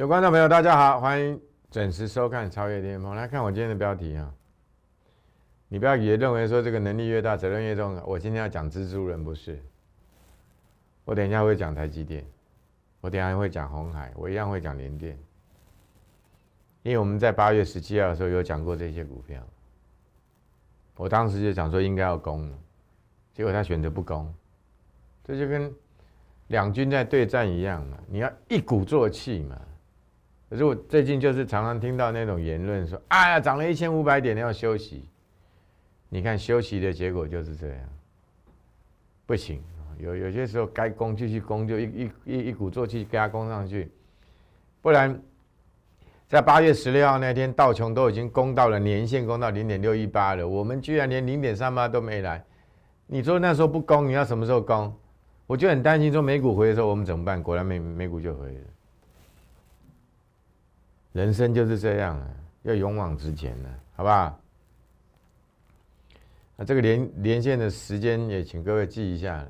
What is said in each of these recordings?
有观众朋友，大家好，欢迎准时收看《超越电电来看我今天的标题啊，你不要以为认为说这个能力越大，责任越重。我今天要讲蜘蛛人，不是？我等一下会讲台积电，我等一下会讲红海，我一样会讲联电。因为我们在八月十七号的时候有讲过这些股票，我当时就讲说应该要攻，结果他选择不攻，这就跟两军在对战一样嘛，你要一鼓作气嘛。可是我最近就是常常听到那种言论说，哎呀，涨了一千五百点要休息。你看休息的结果就是这样，不行，有有些时候该攻就去攻，就一一一一鼓作气给他攻上去。不然，在八月十六号那天，道琼都已经攻到了年限，攻到零点六一八了，我们居然连零点三八都没来。你说那时候不攻，你要什么时候攻？我就很担心说美股回的时候我们怎么办？果然美美股就回了。人生就是这样啊，要勇往直前啊，好不好？那这个连连线的时间也请各位记一下，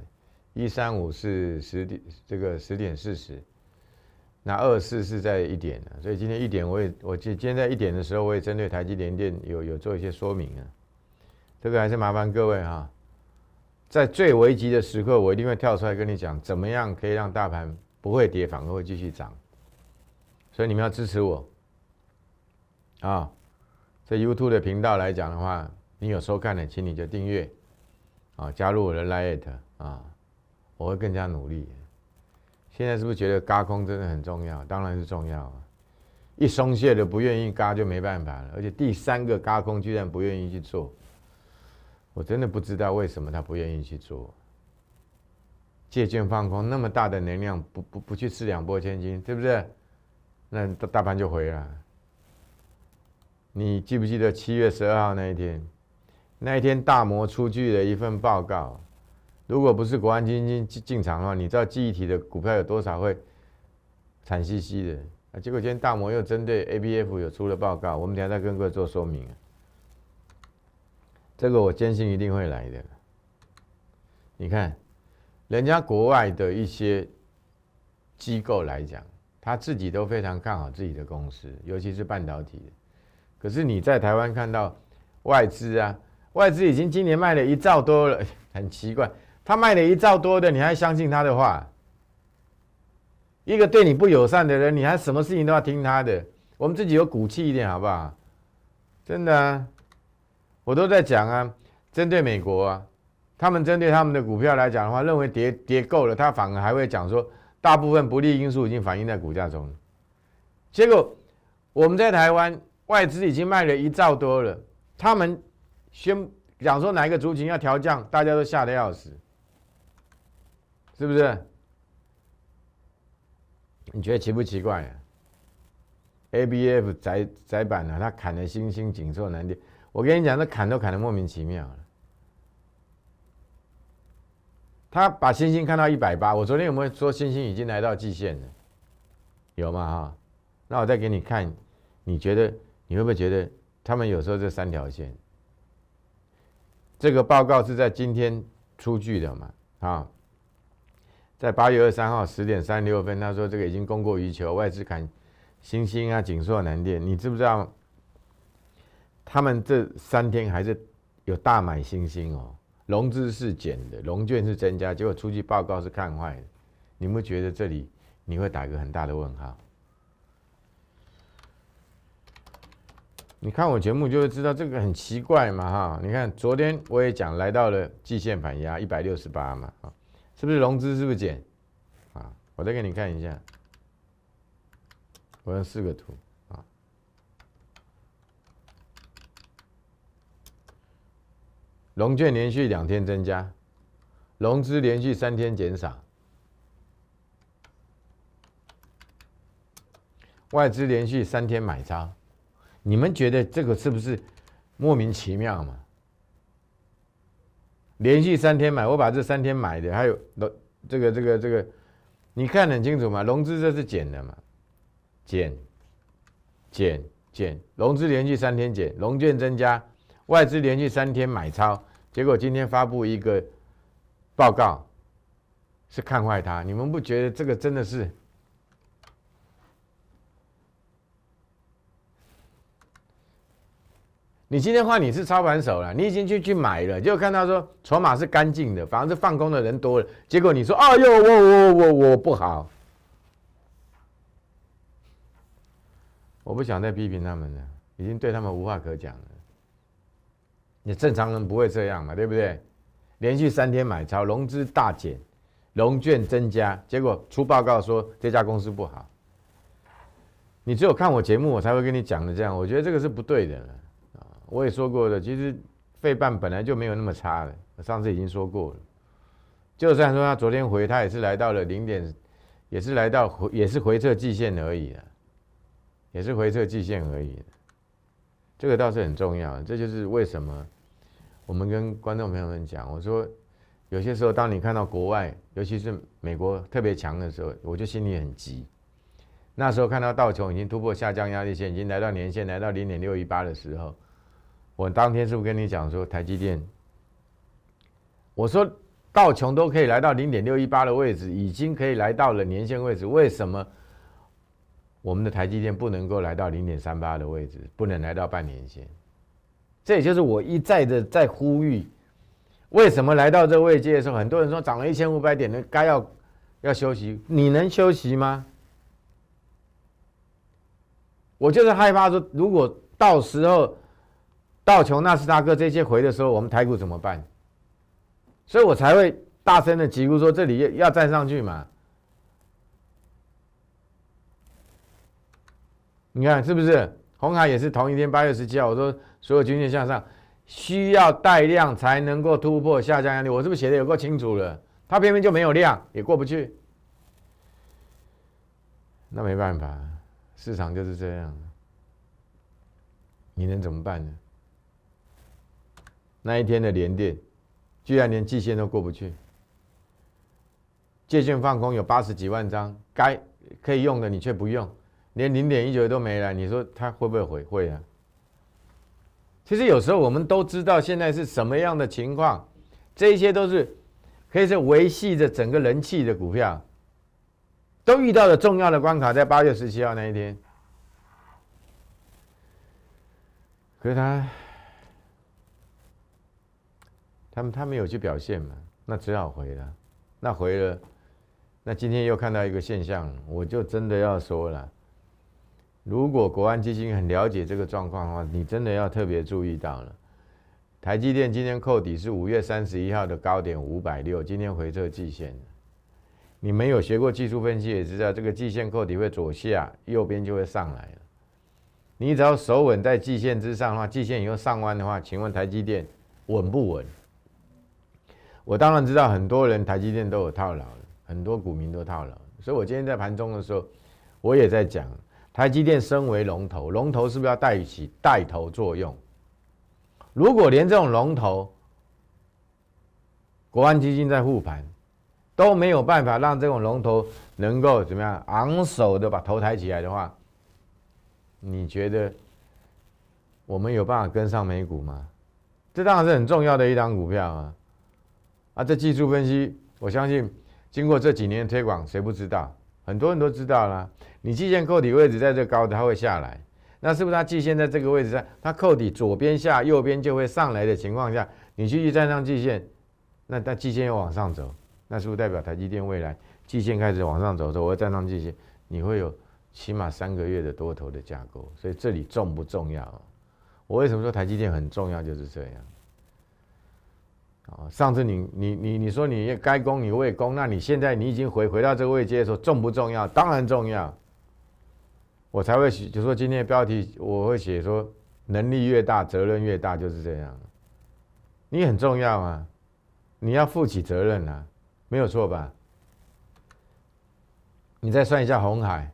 一三五是十点，这个十点四十。那二四是在一点，所以今天一点我也我今今天在一点的时候，我也针对台积联电有有做一些说明啊。这个还是麻烦各位哈，在最危急的时刻，我一定会跳出来跟你讲，怎么样可以让大盘不会跌，反而会继续涨。所以你们要支持我。啊，在 YouTube 的频道来讲的话，你有收看的，请你就订阅，啊，加入我的 Like t 啊，我会更加努力。现在是不是觉得嘎空真的很重要？当然是重要。一松懈了，不愿意嘎就没办法了。而且第三个嘎空居然不愿意去做，我真的不知道为什么他不愿意去做。借券放空那么大的能量，不不不去吃两波千金，对不对？那大盘就回了。你记不记得七月十二号那一天？那一天大摩出具了一份报告，如果不是国安基金进进场的话，你知道记忆体的股票有多少会惨兮兮的啊？结果今天大摩又针对 A B F 有出了报告，我们等下再跟各位做说明。这个我坚信一定会来的。你看，人家国外的一些机构来讲，他自己都非常看好自己的公司，尤其是半导体。可是你在台湾看到外资啊，外资已经今年卖了一兆多了，很奇怪，他卖了一兆多的，你还相信他的话？一个对你不友善的人，你还什么事情都要听他的？我们自己有骨气一点好不好？真的，啊，我都在讲啊，针对美国啊，他们针对他们的股票来讲的话，认为跌跌够了，他反而还会讲说，大部分不利因素已经反映在股价中结果我们在台湾。外资已经卖了一兆多了，他们先讲说哪一个族群要调降，大家都吓得要死，是不是？你觉得奇不奇怪？A、B、F 窄窄板呢？他砍的星星紧凑难点，我跟你讲，那砍都砍的莫名其妙了。把星星看到一百八，我昨天有没有说星星已经来到极限了？有吗？哈，那我再给你看，你觉得？你会不会觉得他们有时候这三条线？这个报告是在今天出具的嘛？啊，在八月二三号十点三六分，他说这个已经供过于求，外资砍星星啊，紧缩难电，你知不知道他们这三天还是有大买星星哦？融资是减的，融券是增加，结果出具报告是看坏的。你有没有觉得这里你会打一个很大的问号？你看我节目就会知道这个很奇怪嘛哈！你看昨天我也讲来到了季线反压一百六十八嘛啊，是不是融资是不是减啊？我再给你看一下，我用四个图啊，融券连续两天增加，融资连续三天减少，外资连续三天买仓。你们觉得这个是不是莫名其妙嘛？连续三天买，我把这三天买的，还有这个这个这个，你看很清楚嘛？融资这是减的嘛？减减减，融资连续三天减，融券增加，外资连续三天买超，结果今天发布一个报告，是看坏它。你们不觉得这个真的是？你今天换你是操盘手了，你已经去去买了，就看到说筹码是干净的，反而是放空的人多了。结果你说哎呦，我我我我不好，我不想再批评他们了，已经对他们无话可讲了。你正常人不会这样嘛，对不对？连续三天买超，融资大减，融券增加，结果出报告说这家公司不好。你只有看我节目，我才会跟你讲的。这样我觉得这个是不对的。我也说过了，其实废半本来就没有那么差的。上次已经说过了，就算说他昨天回，他也是来到了零点，也是来到回也是回撤季线而已啊，也是回撤季线而已这个倒是很重要，这就是为什么我们跟观众朋友们讲，我说有些时候当你看到国外，尤其是美国特别强的时候，我就心里很急。那时候看到道琼已经突破下降压力线，已经来到年线，来到零点六一八的时候。我当天是不是跟你讲说台积电？我说到穷都可以来到零点六一八的位置，已经可以来到了年线位置。为什么我们的台积电不能够来到零点三八的位置，不能来到半年线？这也就是我一再的在呼吁：为什么来到这位阶的时候，很多人说涨了一千五百点的该要要休息，你能休息吗？我就是害怕说，如果到时候。到琼纳斯、大哥这些回的时候，我们台股怎么办？所以我才会大声的疾呼说：“这里要要站上去嘛！”你看是不是？红海也是同一天八月十七号，我说所有均线向上，需要带量才能够突破下降压力。我是不是写的有够清楚了？它偏偏就没有量，也过不去。那没办法，市场就是这样，你能怎么办呢？那一天的连电，居然连季线都过不去。界限放空有八十几万张，该可以用的你却不用，连零点一九都没了。你说他会不会悔会啊？其实有时候我们都知道现在是什么样的情况，这些都是可以是维系着整个人气的股票，都遇到了重要的关卡，在八月十七号那一天，是他他们他没有去表现嘛？那只好回了。那回了，那今天又看到一个现象，我就真的要说了。如果国安基金很了解这个状况的话，你真的要特别注意到了。台积电今天扣底是五月三十一号的高点五百六，今天回撤季线。你没有学过技术分析也知道，这个季线扣底会左下，右边就会上来了。你只要手稳在季线之上的话，季线以后上弯的话，请问台积电稳不稳？我当然知道，很多人台积电都有套牢，很多股民都套牢。所以，我今天在盘中的时候，我也在讲台积电身为龙头，龙头是不是要带起带头作用？如果连这种龙头，国安基金在护盘，都没有办法让这种龙头能够怎么样昂首的把头抬起来的话，你觉得我们有办法跟上美股吗？这当然是很重要的一张股票啊。那这技术分析，我相信经过这几年推广，谁不知道？很多人都知道啦。你季线扣底位置在这高它会下来。那是不是它季线在这个位置上，它扣底左边下，右边就会上来的情况下，你继续站上季线，那它季线又往上走，那是不是代表台积电未来季线开始往上走的时候，我站上季线，你会有起码三个月的多头的架构？所以这里重不重要？我为什么说台积电很重要？就是这样。啊，上次你你你你说你该攻你未攻，那你现在你已经回回到这个位阶的时候重不重要？当然重要，我才会写，就说今天的标题我会写说能力越大责任越大就是这样，你很重要啊，你要负起责任啊，没有错吧？你再算一下红海，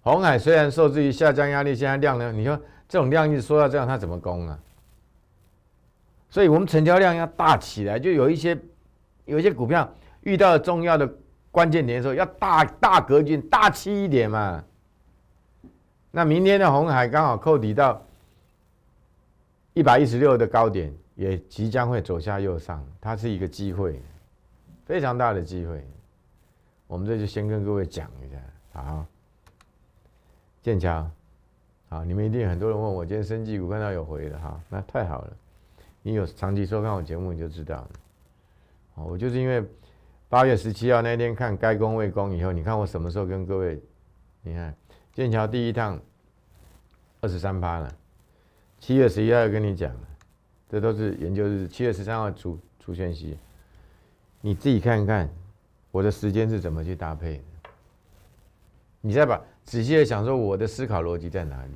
红海虽然受制于下降压力，现在量呢？你说这种量一直缩到这样，它怎么攻啊？所以，我们成交量要大起来，就有一些，有一些股票遇到重要的关键点的时候，要大大格局、大气一点嘛。那明天的红海刚好扣底到一百一十六的高点，也即将会走下又上，它是一个机会，非常大的机会。我们这就先跟各位讲一下，好，剑桥，好，你们一定很多人问我，今天生基股看到有回的哈，那太好了。你有长期收看我节目，你就知道。了。哦，我就是因为八月十七号那天看该攻未攻以后，你看我什么时候跟各位，你看剑桥第一趟二十三趴了，七月十一号跟你讲，这都是研究日。七月十三号出出现息，你自己看看我的时间是怎么去搭配。你再把仔细的想说，我的思考逻辑在哪里？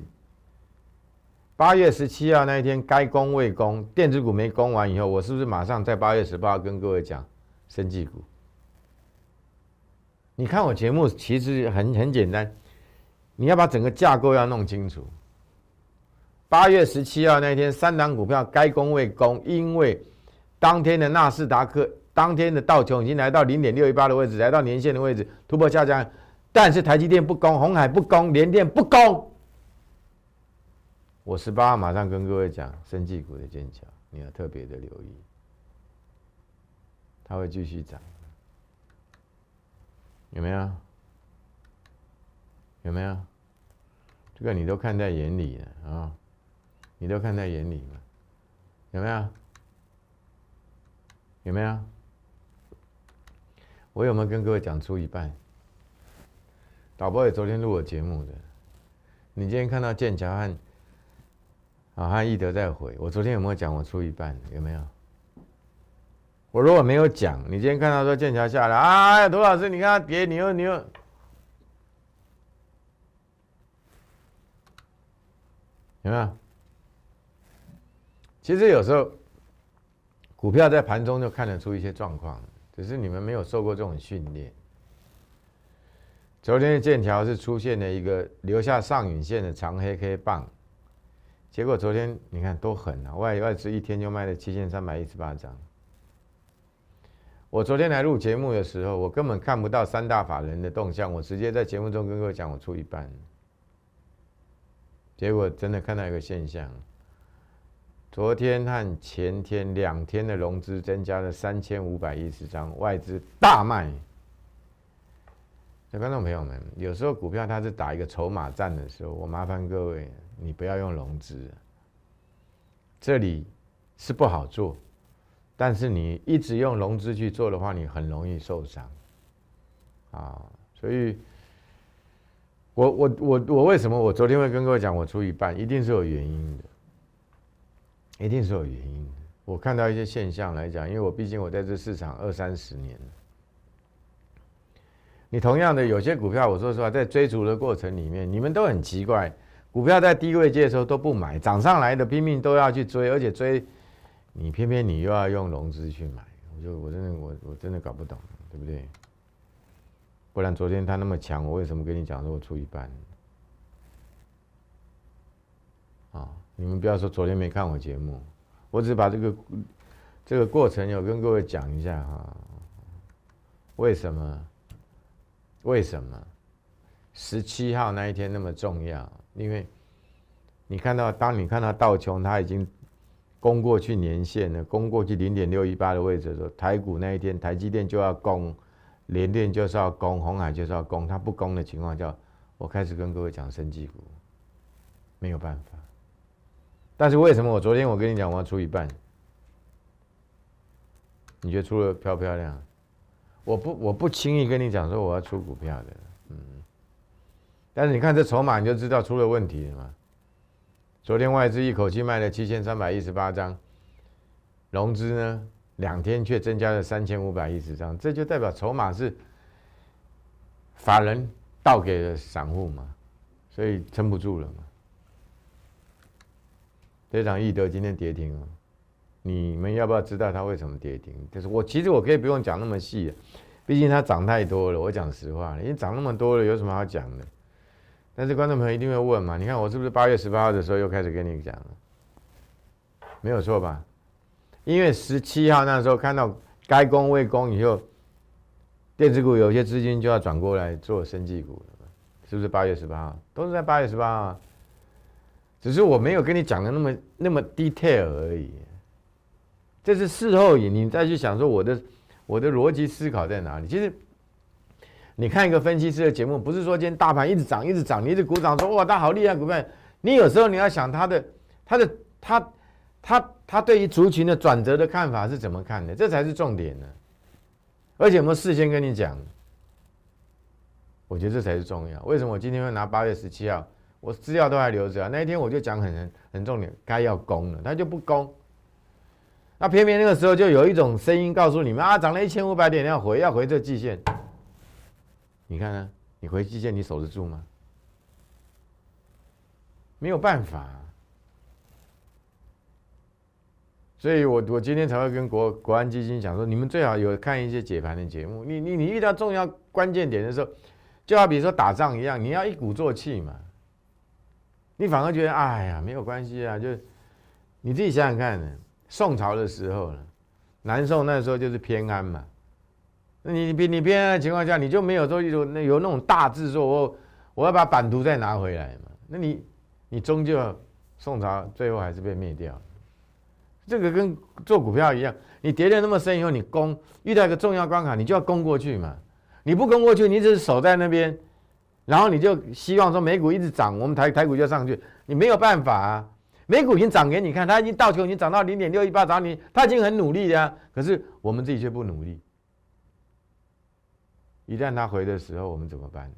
八月十七号那一天，该攻未攻，电子股没攻完以后，我是不是马上在八月十八跟各位讲，生技股？你看我节目，其实很很简单，你要把整个架构要弄清楚。八月十七号那一天，三档股票该攻未攻，因为当天的纳斯达克、当天的道琼已经来到零点六一八的位置，来到年线的位置突破下降，但是台积电不攻，红海不攻，联电不攻。我十八号马上跟各位讲，生技股的剑桥，你要特别的留意，它会继续涨，有没有？有没有？这个你都看在眼里了啊，你都看在眼里了，有没有？有没有？我有没有跟各位讲出一半？导播也昨天录了节目的，你今天看到剑桥和。啊，他一易德在回我，昨天有没有讲？我出一半，有没有？我如果没有讲，你今天看到说剑桥下来啊，涂老师，你看他跌，你又你又有没有？其实有时候股票在盘中就看得出一些状况，只是你们没有受过这种训练。昨天的剑桥是出现了一个留下上影线的长黑黑棒。结果昨天你看多狠啊，外外资一天就卖了七千三百一十八张。我昨天来录节目的时候，我根本看不到三大法人的动向，我直接在节目中跟各位讲，我出一半。结果真的看到一个现象，昨天和前天两天的融资增加了三千五百一十张，外资大卖。那观众朋友们，有时候股票它是打一个筹码战的时候，我麻烦各位。你不要用融资，这里是不好做，但是你一直用融资去做的话，你很容易受伤，啊！所以，我我我我为什么我昨天会跟各位讲我出一半，一定是有原因的，一定是有原因的。我看到一些现象来讲，因为我毕竟我在这市场二三十年你同样的有些股票，我说实话，在追逐的过程里面，你们都很奇怪。股票在低位接的时候都不买，涨上来的拼命都要去追，而且追，你偏偏你又要用融资去买，我就我真的我我真的搞不懂，对不对？不然昨天他那么强，我为什么跟你讲说我出一半？啊，你们不要说昨天没看我节目，我只是把这个这个过程有跟各位讲一下哈，为什么？为什么？十七号那一天那么重要？因为，你看到，当你看到道琼，他已经攻过去年线了，攻过去零点六一八的位置的时候，台股那一天，台积电就要攻，联电就是要攻，红海就是要攻，它不攻的情况，叫我开始跟各位讲，升绩股没有办法。但是为什么我昨天我跟你讲我要出一半，你觉得出了漂不漂亮？我不我不轻易跟你讲说我要出股票的。但是你看这筹码，你就知道出了问题了嘛。昨天外资一口气卖了七千三百一十八张，融资呢两天却增加了三千五百一十张，这就代表筹码是法人倒给了散户嘛，所以撑不住了嘛。这场易德今天跌停了，你们要不要知道它为什么跌停？就是我其实我可以不用讲那么细，毕竟它涨太多了。我讲实话，因为涨那么多了，有什么好讲的？但是观众朋友一定会问嘛？你看我是不是八月十八号的时候又开始跟你讲了？没有错吧？一月十七号那时候看到该攻未攻以后，电子股有些资金就要转过来做升绩股，了，是不是？八月十八号都是在八月十八啊，只是我没有跟你讲的那么那么 detail 而已。这是事后你再去想说我的我的逻辑思考在哪里？其实。你看一个分析师的节目，不是说今天大盘一直涨，一直涨，你一直鼓掌说哇，它好厉害，股票。你有时候你要想他的，他的，他，他，他对于族群的转折的看法是怎么看的？这才是重点呢。而且我们事先跟你讲，我觉得这才是重要。为什么我今天会拿八月十七号？我资料都还留着啊。那一天我就讲很很重点，该要攻了，他就不攻。那偏偏那个时候就有一种声音告诉你们啊，涨了一千五百点，要回，要回这季线。你看呢？你回基建，你守得住吗？没有办法，所以我我今天才会跟国国安基金讲说，你们最好有看一些解盘的节目。你你你遇到重要关键点的时候，就好比说打仗一样，你要一鼓作气嘛。你反而觉得哎呀没有关系啊，就你自己想想看，呢。宋朝的时候呢，南宋那时候就是偏安嘛。你你你你别的情况下，你就没有说有那有那种大制作，我我要把版图再拿回来嘛。那你你终究宋朝最后还是被灭掉，这个跟做股票一样，你跌的那么深以后，你攻遇到一个重要关卡，你就要攻过去嘛。你不攻过去，你只是守在那边，然后你就希望说美股一直涨，我们台台股就上去。你没有办法，啊。美股已经涨给你看，它已经倒球已经涨到零点六一八涨你，它已经很努力的，可是我们自己却不努力。一旦他回的时候，我们怎么办？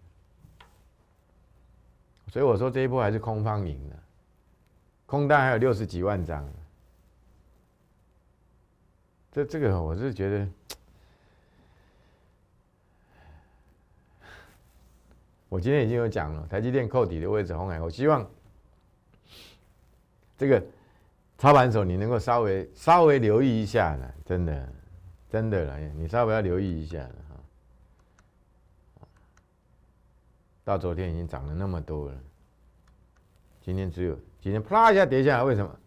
所以我说这一波还是空方赢的，空单还有六十几万张。这这个我是觉得，我今天已经有讲了，台积电扣底的位置红海，我希望这个操盘手你能够稍微稍微留意一下了，真的，真的了，你稍微要留意一下。到昨天已经涨了那么多了，今天只有今天啪一下跌下来，为什么？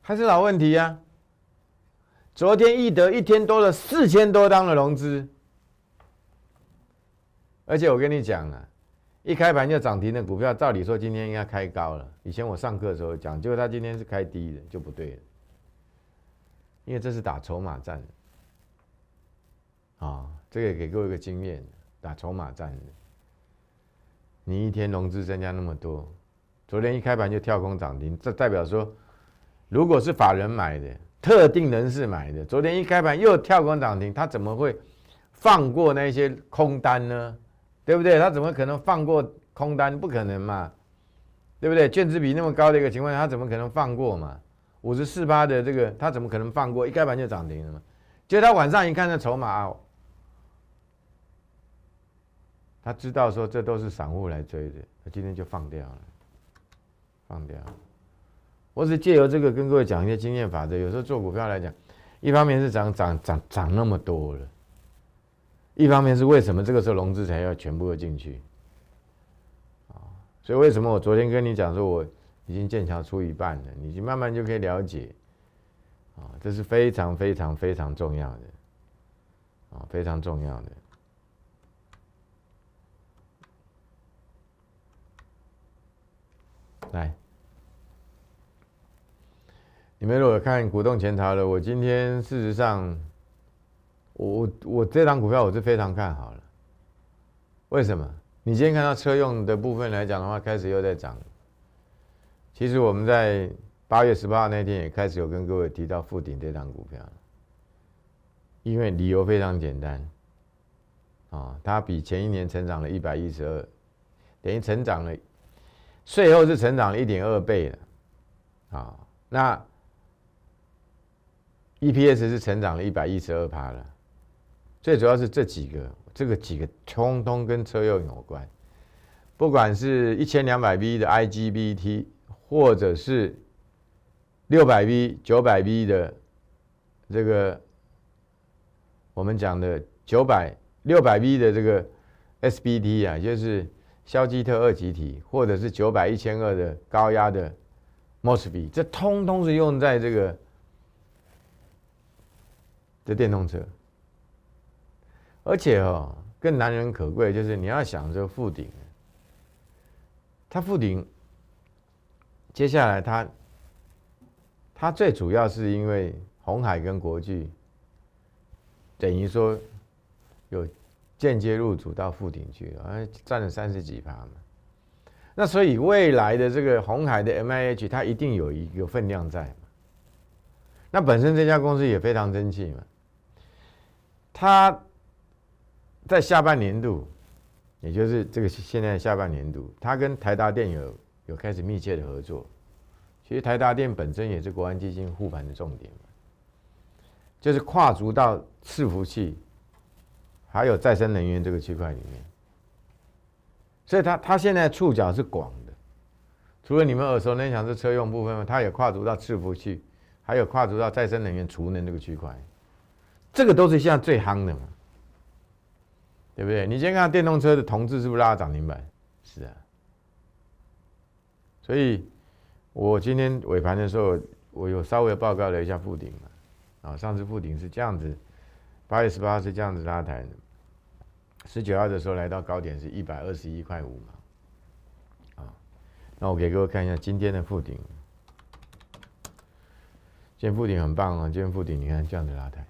还是老问题呀。昨天易德一天多了四千多单的融资，而且我跟你讲了，一开盘就涨停的股票，照理说今天应该开高了。以前我上课的时候讲，结果他今天是开低的，就不对了，因为这是打筹码战啊。这个给各位一个经验，打筹码战的。你一天融资增加那么多，昨天一开盘就跳空涨停，这代表说，如果是法人买的、特定人士买的，昨天一开盘又跳空涨停，他怎么会放过那些空单呢？对不对？他怎么可能放过空单？不可能嘛，对不对？券值比那么高的一个情况下，他怎么可能放过嘛？五十四八的这个，他怎么可能放过？一开盘就涨停了嘛？结果他晚上一看那筹码。他知道说这都是散户来追的，他今天就放掉了，放掉。我是借由这个跟各位讲一些经验法则。有时候做股票来讲，一方面是涨涨涨涨那么多了，一方面是为什么这个时候融资才要全部进去啊？所以为什么我昨天跟你讲说我已经建仓出一半了？你就慢慢就可以了解啊，这是非常非常非常重要的啊，非常重要的。来，你们如果看股动前逃了，我今天事实上，我我这档股票我是非常看好了。为什么？你今天看到车用的部分来讲的话，开始又在涨。其实我们在八月十八号那天也开始有跟各位提到复鼎这档股票，因为理由非常简单，啊，它比前一年成长了一百一十二，等于成长了。税后是成长了一点二倍的，啊，那 EPS 是成长了一百一十二趴了，最主要是这几个，这个几个通通跟车用有关，不管是一千两百 V 的 IGBT，或者是六百 V、九百 V 的这个我们讲的九百、六百 V 的这个 s b t 啊，就是。肖基特二极体，或者是九百一千二的高压的 mosfet，这通通是用在这个这电动车。而且哦，更难能可贵就是你要想这个负顶，它负顶，接下来它，它最主要是因为红海跟国际等于说有。间接入主到富鼎去，啊，占了三十几趴嘛。那所以未来的这个红海的 MIH，它一定有一个分量在嘛。那本身这家公司也非常争气嘛。它在下半年度，也就是这个现在下半年度，它跟台达电有有开始密切的合作。其实台达电本身也是国安基金护盘的重点嘛，就是跨足到伺服器。还有再生能源这个区块里面，所以它它现在触角是广的，除了你们耳熟能详的车用部分嘛，它也跨足到伺服器，还有跨足到再生能源储能这个区块，这个都是现在最夯的嘛，对不对？你先看电动车的同志是不是拉涨停板？是啊，所以我今天尾盘的时候，我有稍微报告了一下附顶嘛，啊，上次附顶是这样子。八月十八是这样子拉抬的，十九号的时候来到高点是一百二十一块五嘛，啊，那我给各位看一下今天的附顶，今天附顶很棒啊，今天附顶你看这样子拉抬，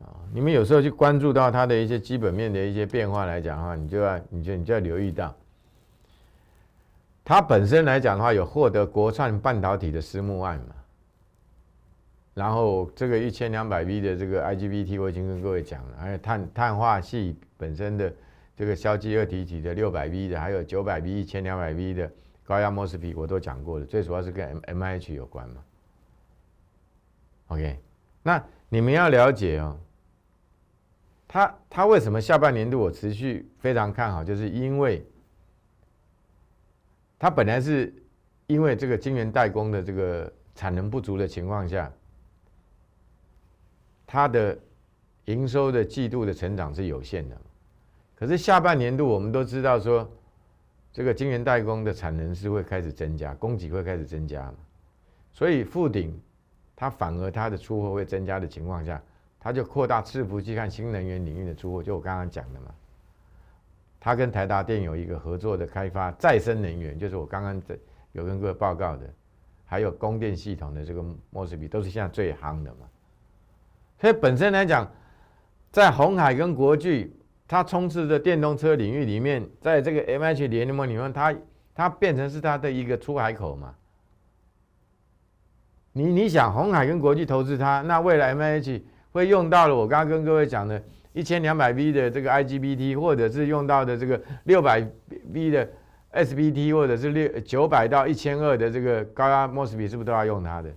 啊，你们有时候去关注到它的一些基本面的一些变化来讲的话，你就要，你就，你就要留意到，它本身来讲的话，有获得国创半导体的私募案嘛。然后这个一千两百 V 的这个 IGBT 我已经跟各位讲了，还有碳碳化系本身的这个硝基二体体的六百 V 的，还有九百 V、一千两百 V 的高压 m o s 我都讲过了，最主要是跟 M M H 有关嘛。OK，那你们要了解哦，它它为什么下半年度我持续非常看好，就是因为它本来是因为这个晶圆代工的这个产能不足的情况下。它的营收的季度的成长是有限的，可是下半年度我们都知道说，这个晶圆代工的产能是会开始增加，供给会开始增加所以富顶它反而它的出货会增加的情况下，它就扩大伺服去看新能源领域的出货，就我刚刚讲的嘛，它跟台达电有一个合作的开发再生能源，就是我刚刚有跟各位报告的，还有供电系统的这个墨水笔都是现在最夯的嘛。所以本身来讲，在红海跟国巨，它充斥的电动车领域里面，在这个 M H 联盟里面，它它变成是它的一个出海口嘛。你你想红海跟国际投资它，那未来 M H 会用到了我刚刚跟各位讲的，一千两百 V 的这个 I G B T，或者是用到的这个六百 V 的 S B T，或者是六九百到一千二的这个高压 mosfet，是不是都要用它的？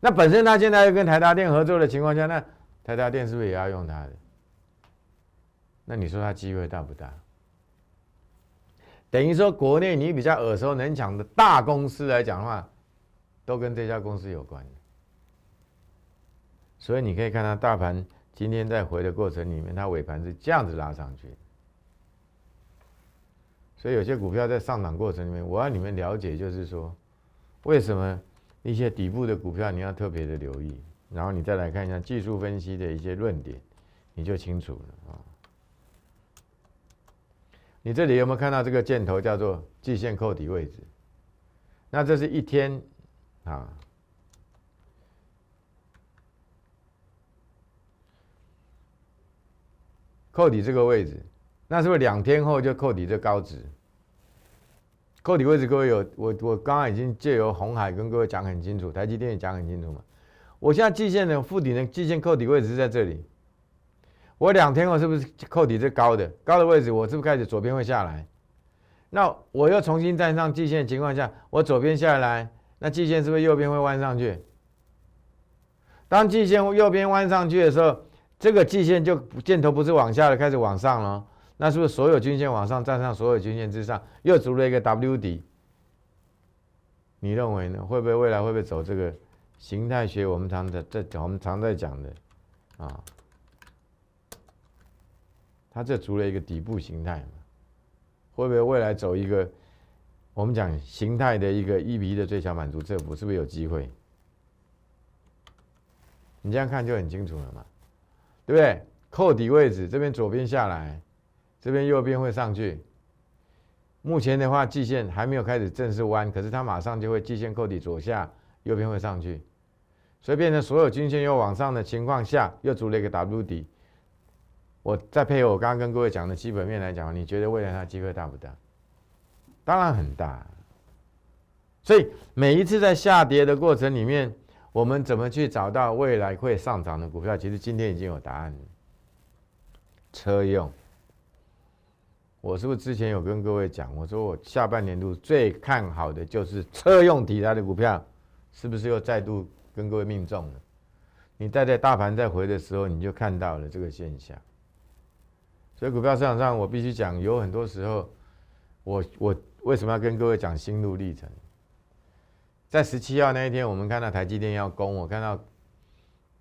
那本身他现在又跟台达电合作的情况下，那台达电是不是也要用它的？那你说它机会大不大？等于说国内你比较耳熟能详的大公司来讲的话，都跟这家公司有关。所以你可以看到大盘今天在回的过程里面，它尾盘是这样子拉上去。所以有些股票在上涨过程里面，我要你们了解，就是说为什么？一些底部的股票你要特别的留意，然后你再来看一下技术分析的一些论点，你就清楚了啊。你这里有没有看到这个箭头叫做季线扣底位置？那这是一天啊，扣底这个位置，那是不是两天后就扣底这高值？扣底位置，各位有我我刚刚已经借由红海跟各位讲很清楚，台积电也讲很清楚嘛。我现在季线的附底的季线扣底位置是在这里。我两天后是不是扣底是高的高的位置？我是不是开始左边会下来？那我又重新站上季线的情况下，我左边下来，那季线是不是右边会弯上去？当季线右边弯上去的时候，这个季线就箭头不是往下了，开始往上了。那是不是所有均线往上站上所有均线之上，又足了一个 W 底？你认为呢？会不会未来会不会走这个形态学？我们常在在我们常在讲的啊，它这足了一个底部形态嘛？会不会未来走一个我们讲形态的一个比一的最小满足这步是不是有机会？你这样看就很清楚了嘛，对不对？扣底位置这边左边下来。这边右边会上去，目前的话，季线还没有开始正式弯，可是它马上就会季线扣底左下，右边会上去，所以变成所有均线又往上的情况下，又组了一个 W 底。我再配合我刚刚跟各位讲的基本面来讲，你觉得未来它机会大不大？当然很大。所以每一次在下跌的过程里面，我们怎么去找到未来会上涨的股票？其实今天已经有答案。了。车用。我是不是之前有跟各位讲？我说我下半年度最看好的就是车用题材的股票，是不是又再度跟各位命中了？你待在大盘再回的时候，你就看到了这个现象。所以股票市场上，我必须讲，有很多时候，我我为什么要跟各位讲心路历程？在十七号那一天，我们看到台积电要攻，我看到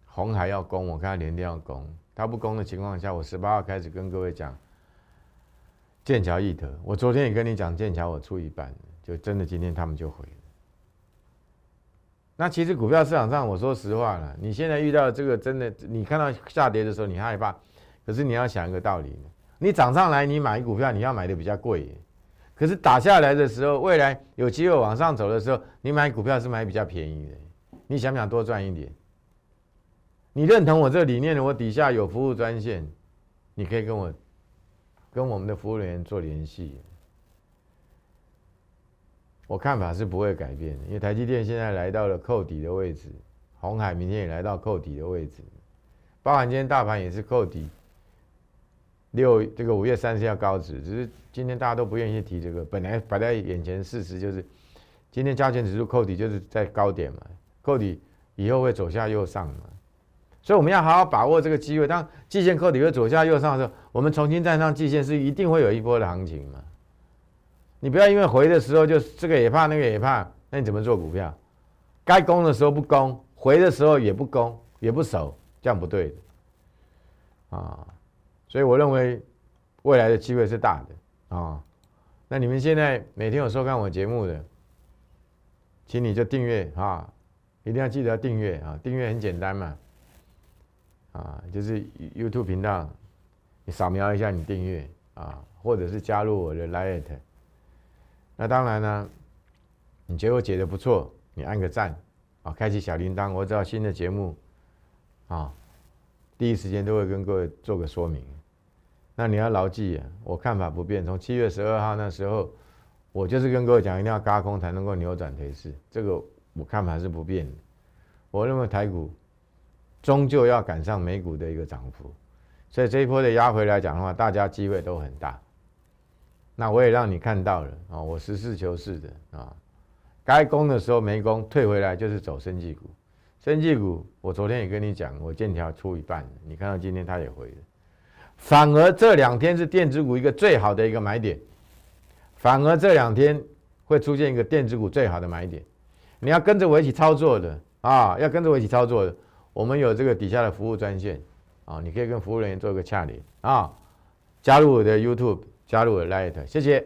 红海要攻，我看到联电要攻，它不攻的情况下，我十八号开始跟各位讲。剑桥易得，我昨天也跟你讲，剑桥我出一半，就真的今天他们就回了。那其实股票市场上，我说实话了，你现在遇到这个真的，你看到下跌的时候你害怕，可是你要想一个道理，你涨上来你买股票，你要买的比较贵；可是打下来的时候，未来有机会往上走的时候，你买股票是买比较便宜的。你想不想多赚一点？你认同我这理念的，我底下有服务专线，你可以跟我。跟我们的服务人员做联系，我看法是不会改变的，因为台积电现在来到了扣底的位置，红海明天也来到扣底的位置，包含今天大盘也是扣底，六这个五月三十要高值，只是今天大家都不愿意提这个，本来摆在眼前事实就是，今天加权指数扣底就是在高点嘛，扣底以后会走下又上嘛。所以我们要好好把握这个机会。当季线扣底后左下右上的时候，我们重新站上季线是一定会有一波的行情嘛？你不要因为回的时候就这个也怕那个也怕，那你怎么做股票？该攻的时候不攻，回的时候也不攻也不守，这样不对的啊！所以我认为未来的机会是大的啊！那你们现在每天有收看我节目的，请你就订阅啊，一定要记得要订阅啊！订阅很简单嘛。啊，就是 YouTube 频道，你扫描一下，你订阅啊，或者是加入我的 Lite。那当然呢，你觉得我解的不错，你按个赞啊，开启小铃铛，我知道新的节目啊，第一时间都会跟各位做个说明。那你要牢记，啊，我看法不变。从七月十二号那时候，我就是跟各位讲，一定要嘎空才能够扭转颓势，这个我看法是不变的。我认为台股。终究要赶上美股的一个涨幅，所以这一波的压回来讲的话，大家机会都很大。那我也让你看到了啊，我实事求是的啊，该攻的时候没攻，退回来就是走科技股。科技股我昨天也跟你讲，我剑条出一半，你看到今天它也回了。反而这两天是电子股一个最好的一个买点，反而这两天会出现一个电子股最好的买点。你要跟着我一起操作的啊，要跟着我一起操作的。我们有这个底下的服务专线，啊，你可以跟服务人员做个洽联啊。加入我的 YouTube，加入我的 Light，谢谢。